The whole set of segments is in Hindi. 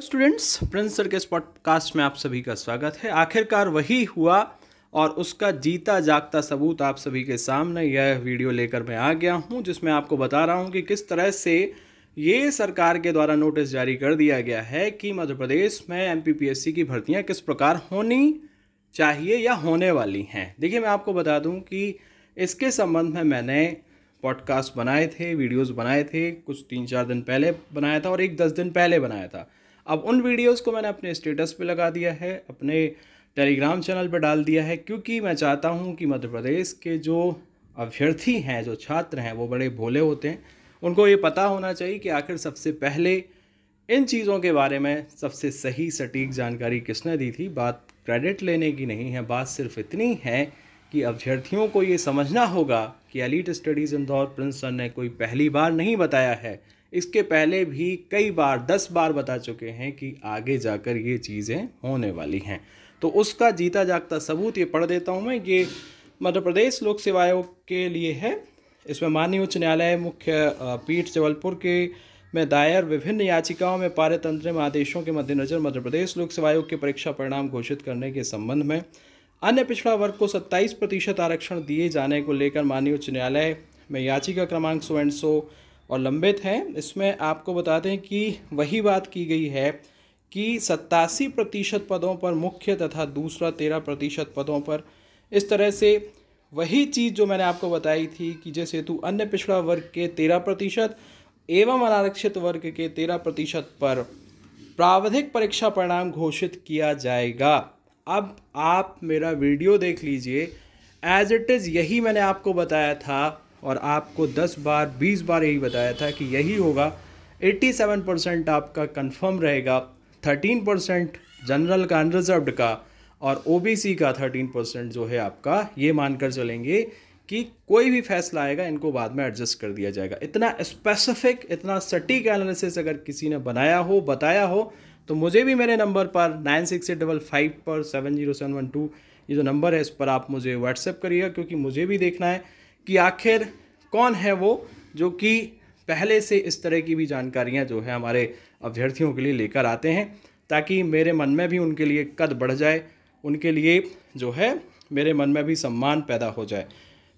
स्टूडेंट्स प्रिंस सर के इस पॉडकास्ट में आप सभी का स्वागत है आखिरकार वही हुआ और उसका जीता जागता सबूत आप सभी के सामने यह वीडियो लेकर मैं आ गया हूं जिसमें आपको बता रहा हूं कि किस तरह से ये सरकार के द्वारा नोटिस जारी कर दिया गया है कि मध्य प्रदेश में एम की भर्तियाँ किस प्रकार होनी चाहिए या होने वाली हैं देखिए मैं आपको बता दूँ कि इसके संबंध में मैंने पॉडकास्ट बनाए थे वीडियोज़ बनाए थे कुछ तीन चार दिन पहले बनाया था और एक दस दिन पहले बनाया था अब उन वीडियोस को मैंने अपने स्टेटस पे लगा दिया है अपने टेलीग्राम चैनल पर डाल दिया है क्योंकि मैं चाहता हूँ कि मध्य प्रदेश के जो अभ्यर्थी हैं जो छात्र हैं वो बड़े भोले होते हैं उनको ये पता होना चाहिए कि आखिर सबसे पहले इन चीज़ों के बारे में सबसे सही सटीक जानकारी किसने दी थी बात क्रेडिट लेने की नहीं है बात सिर्फ इतनी है कि अभ्यर्थियों को ये समझना होगा कि एलिट स्टडीज़ इंदौर प्रिंसन ने कोई पहली बार नहीं बताया है इसके पहले भी कई बार दस बार बता चुके हैं कि आगे जाकर ये चीज़ें होने वाली हैं तो उसका जीता जागता सबूत ये पढ़ देता हूँ मैं ये मध्य प्रदेश लोक सेवा आयोग के लिए है इसमें माननीय उच्च न्यायालय मुख्य पीठ जबलपुर के में दायर विभिन्न याचिकाओं में पारितंत्र में आदेशों के मद्देनजर मध्य प्रदेश लोक सेवा आयोग के परीक्षा परिणाम घोषित करने के संबंध में अन्य पिछड़ा वर्ग को 27 प्रतिशत आरक्षण दिए जाने को लेकर माननीय उच्च न्यायालय में याचिका क्रमांक सो एंड सौ और लंबित है इसमें आपको बता दें कि वही बात की गई है कि सत्तासी प्रतिशत पदों पर मुख्य तथा दूसरा तेरह प्रतिशत पदों पर इस तरह से वही चीज़ जो मैंने आपको बताई थी कि जैसे हेतु अन्य पिछड़ा वर्ग के तेरह प्रतिशत एवं अनारक्षित वर्ग के तेरह प्रतिशत पर प्रावधिक परीक्षा परिणाम घोषित किया जाएगा अब आप मेरा वीडियो देख लीजिए एज इट इज़ यही मैंने आपको बताया था और आपको 10 बार 20 बार यही बताया था कि यही होगा 87 परसेंट आपका कंफर्म रहेगा 13 परसेंट जनरल का अनरिजर्व का और ओबीसी का 13 परसेंट जो है आपका ये मानकर चलेंगे कि कोई भी फैसला आएगा इनको बाद में एडजस्ट कर दिया जाएगा इतना स्पेसिफिक इतना सटीक एनालिसिस अगर किसी ने बनाया हो बताया हो तो मुझे भी मेरे नंबर पर nine six eight double five पर seven zero seven one two ये जो नंबर है इस पर आप मुझे व्हाट्सएप करिएगा क्योंकि मुझे भी देखना है कि आखिर कौन है वो जो कि पहले से इस तरह की भी जानकारियां जो है हमारे अभ्यर्थियों के लिए लेकर आते हैं ताकि मेरे मन में भी उनके लिए कद बढ़ जाए उनके लिए जो है मेरे मन में भी सम्मान पैदा हो जाए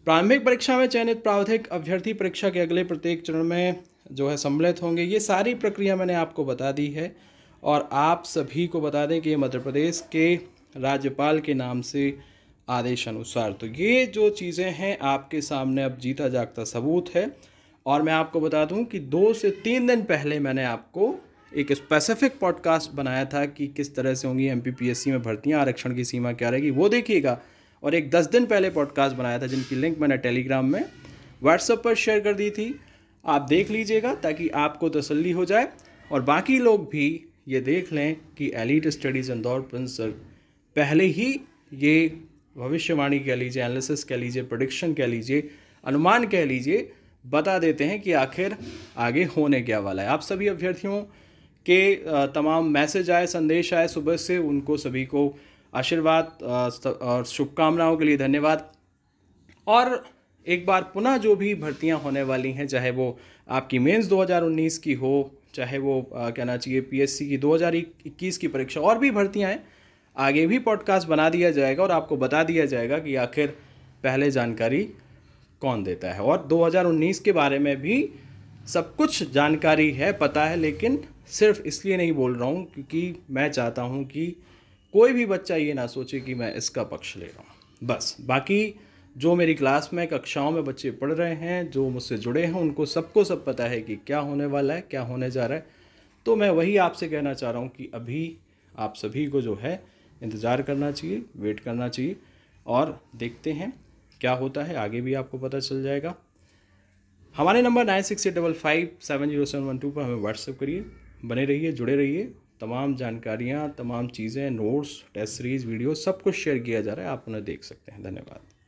प्रारंभिक परीक्षा में चयनित प्रावधिक अभ्यर्थी परीक्षा के अगले प्रत्येक चरण में जो है सम्मिलित होंगे ये सारी प्रक्रिया मैंने आपको बता दी है और आप सभी को बता दें कि मध्य प्रदेश के राज्यपाल के नाम से आदेश अनुसार तो ये जो चीज़ें हैं आपके सामने अब जीता जागता सबूत है और मैं आपको बता दूं कि दो से तीन दिन पहले मैंने आपको एक स्पेसिफिक पॉडकास्ट बनाया था कि किस तरह से होंगी एम में भर्तियाँ आरक्षण की सीमा क्या रहेगी वो देखिएगा और एक दस दिन पहले पॉडकास्ट बनाया था जिनकी लिंक मैंने टेलीग्राम में व्हाट्सएप पर शेयर कर दी थी आप देख लीजिएगा ताकि आपको तसल्ली हो जाए और बाकी लोग भी ये देख लें कि एलिट स्टडीज़ इंदौर प्रिंसर पहले ही ये भविष्यवाणी कह लीजिए एनालिसिस कह लीजिए प्रोडिक्शन कह लीजिए अनुमान कह लीजिए बता देते हैं कि आखिर आगे होने क्या वाला है आप सभी अभ्यर्थियों के तमाम मैसेज आए संदेश आए सुबह से उनको सभी को आशीर्वाद और शुभकामनाओं के लिए धन्यवाद और एक बार पुनः जो भी भर्तियां होने वाली हैं चाहे वो आपकी मेंस 2019 की हो चाहे वो कहना चाहिए पीएससी की 2021 की परीक्षा और भी भर्तियां हैं आगे भी पॉडकास्ट बना दिया जाएगा और आपको बता दिया जाएगा कि आखिर पहले जानकारी कौन देता है और 2019 के बारे में भी सब कुछ जानकारी है पता है लेकिन सिर्फ इसलिए नहीं बोल रहा हूँ क्योंकि मैं चाहता हूँ कि कोई भी बच्चा ये ना सोचे कि मैं इसका पक्ष ले रहा हूँ बस बाकी जो मेरी क्लास में कक्षाओं में बच्चे पढ़ रहे हैं जो मुझसे जुड़े हैं उनको सबको सब पता है कि क्या होने वाला है क्या होने जा रहा है तो मैं वही आपसे कहना चाह रहा हूँ कि अभी आप सभी को जो है इंतज़ार करना चाहिए वेट करना चाहिए और देखते हैं क्या होता है आगे भी आपको पता चल जाएगा हमारे number nine six eight double five seven zero seven one two पर हमें व्हाट्सअप करिए बने रहिए जुड़े रहिए तमाम जानकारियाँ तमाम चीज़ें नोट्स टेस्ट सीरीज़ वीडियो सब कुछ शेयर किया जा रहा है आप उन्हें देख सकते हैं धन्यवाद